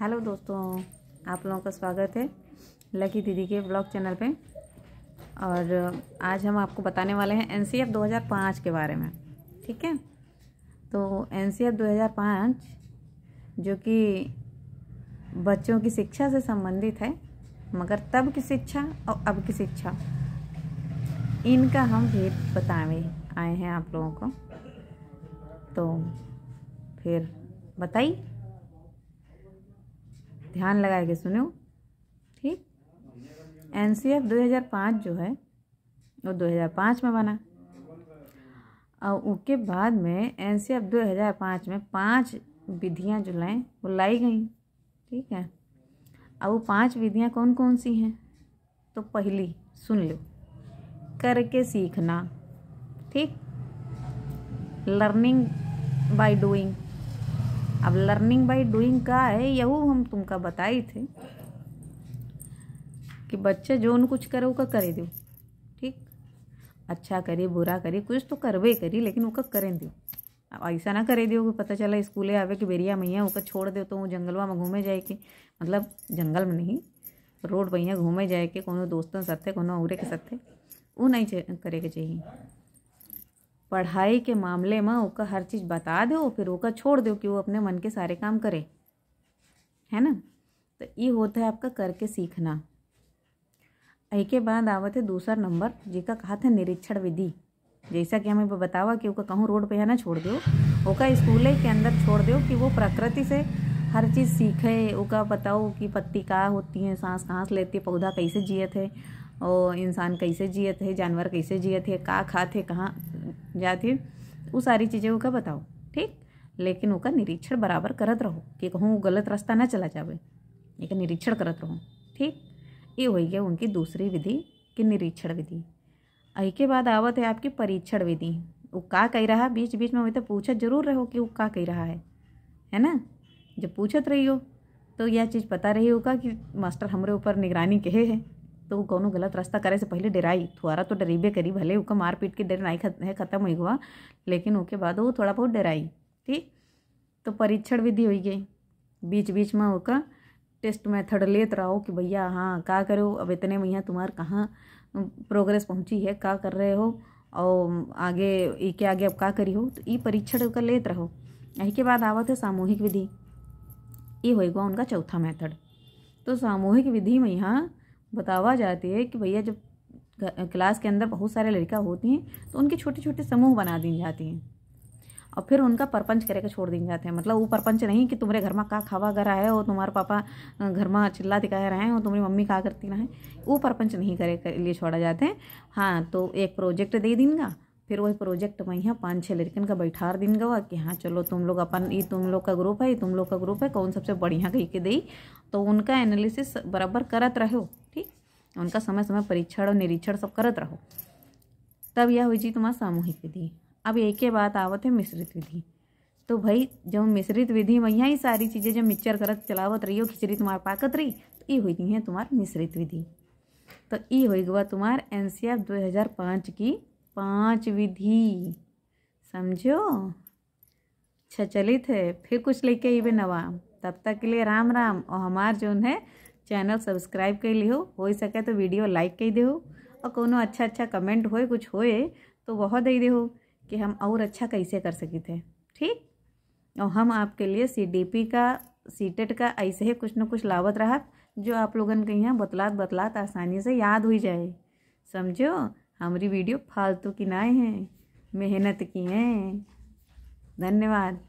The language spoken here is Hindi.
हेलो दोस्तों आप लोगों का स्वागत है लकी दीदी के ब्लॉग चैनल पे और आज हम आपको बताने वाले हैं एन सी एफ दो हज़ार पाँच के बारे में ठीक है तो एन सी एफ दो हज़ार पाँच जो कि बच्चों की शिक्षा से संबंधित है मगर तब की शिक्षा और अब की शिक्षा इनका हम भेद बतावे आए हैं आप लोगों को तो फिर बताइए ध्यान लगा के सुनो ठीक एन सी एफ दो हज़ार पाँच जो है वो दो हज़ार पाँच में बना और उसके बाद में एन सी एफ दो हज़ार पाँच में पांच विधियां जो लाएँ वो लाई गई ठीक है अब वो पांच विधियां कौन कौन सी हैं तो पहली सुन लो करके सीखना ठीक लर्निंग बाय डूइंग अब लर्निंग बाय डूइंग का है यू हम तुमका बताई थे कि बच्चे जोन कुछ करे उका करे दो ठीक अच्छा करे बुरा करे कुछ तो करबे करी लेकिन उका करें दो अब ऐसा ना करे दो पता चला स्कूले आवे कि बेरिया मैया उका छोड़ दो तो वो जंगलवा में घूमे जाए के मतलब जंगल में नहीं रोड बैया घूमे जाए के कोनो दोस्तों साथे कोनो औरे के साथे वो नहीं करे के चाहिए पढ़ाई के मामले में उसका हर चीज़ बता दो फिर उसका छोड़ दो कि वो अपने मन के सारे काम करे है ना तो ये होता है आपका करके सीखना यही के बाद आवत है दूसरा नंबर जिसका कहा था निरीक्षण विधि जैसा कि हमें बतावा कि उसका कहूँ रोड पे है ना छोड़ दो उसका स्कूल के अंदर छोड़ दो कि वो प्रकृति से हर चीज़ सीखे ओका बताओ कि पत्ती का होती है सांस कहाँ लेती है पौधा कैसे जिए थे और इंसान कैसे जिए थे जानवर कैसे जिए थे का खाते कहाँ फिर वो सारी चीज़ें का बताओ ठीक लेकिन उनका निरीक्षण बराबर करत रहो कि कहूँ गलत रास्ता ना चला जावे एक निरीक्षण करत रहो ठीक ये हो गया उनकी दूसरी विधि कि निरीक्षण विधि अके के बाद आवत है आपकी परीक्षण विधि वो का कह रहा बीच बीच में वही तो पूछत जरूर रहो कि वो का कह रहा है है ना जब पूछत रही हो तो यह चीज़ पता रही होगा कि मास्टर हमारे ऊपर निगरानी कहे है तो वो कौनों गलत रास्ता करे से पहले डराई थोड़ा तो डरीबे करी भले ओका मार पीट के डर नहीं है खत्म हुई हुआ लेकिन उसके बाद वो थोड़ा बहुत डराई ठीक तो परीक्षण विधि हो गई बीच बीच में उसका टेस्ट मेथड लेत रहो कि भैया हाँ का करो अब इतने में यहाँ तुम्हार कहाँ प्रोग्रेस पहुँची है का कर रहे हो और आगे ई के आगे अब का करी हो तो ई परीक्षण कर लेत रहो यही के बाद आवत है सामूहिक विधि ये होएगा उनका चौथा मेथड तो सामूहिक विधि में यहाँ बतावा जाती है कि भैया जब क्लास के अंदर बहुत सारे लड़कियाँ होती हैं तो उनके छोटे छोटे समूह बना दी जाती हैं और फिर उनका परपंच करके छोड़ दिए जाते हैं मतलब वो परपंच नहीं कि तुम्हारे घर में का खावा कर रहा है और तुम्हारे पापा घर में चिल्ला दिखा रहे हैं और तुम्हारी मम्मी कहा करती रहें वो परपंच नहीं करे कर, लिए छोड़ा जाते हैं हाँ तो एक प्रोजेक्ट दे देंगे फिर वही प्रोजेक्ट में यहाँ पाँच छः लड़कन का बैठा दिन गवा कि हाँ चलो तुम लोग अपन ये तुम लोग का ग्रुप है ये तुम लोग का ग्रुप है कौन सबसे बढ़िया कहीं के दई तो उनका एनालिसिस बराबर करत रहो उनका समय समय परीक्षण और निरीक्षण सब करत रहो तब यह हुई जी तुम्हारा सामूहिक विधि अब एक ही बात आवत है मिश्रित विधि तो भाई जब मिश्रित विधि में यहाँ ही सारी चीज़ें जब मिक्सचर करत चलावत रही हो खिचड़ी तुम्हार पाकत रही तो ये हुई है तुम्हार मिश्रित विधि तो ये हो गुआ तुम्हार एन सी एफ दो हज़ार पाँच की पाँच विधि समझो अच्छा चलित है फिर कुछ लेके आइए नवा तब तक के लिए राम राम और हमार जो है चैनल सब्सक्राइब कर लिहो हो सके तो वीडियो लाइक कर दे और कोनो अच्छा अच्छा कमेंट होए कुछ होए तो वह दे दे कि हम और अच्छा कैसे कर सके थे ठीक और हम आपके लिए सी का सी e का ऐसे ही कुछ ना कुछ लावत रहा जो आप लोगन के यहाँ बतलात बतलात आसानी से याद हो जाए समझो हमारी वीडियो फालतू की नाए हैं मेहनत की हैं धन्यवाद